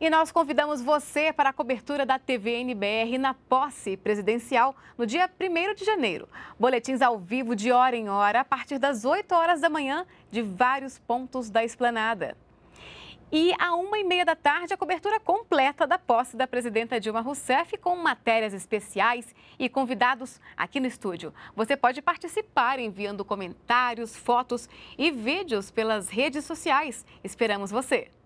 E nós convidamos você para a cobertura da TV NBR na posse presidencial no dia 1 de janeiro. Boletins ao vivo de hora em hora, a partir das 8 horas da manhã, de vários pontos da esplanada. E à uma e meia da tarde, a cobertura completa da posse da presidenta Dilma Rousseff, com matérias especiais e convidados aqui no estúdio. Você pode participar enviando comentários, fotos e vídeos pelas redes sociais. Esperamos você!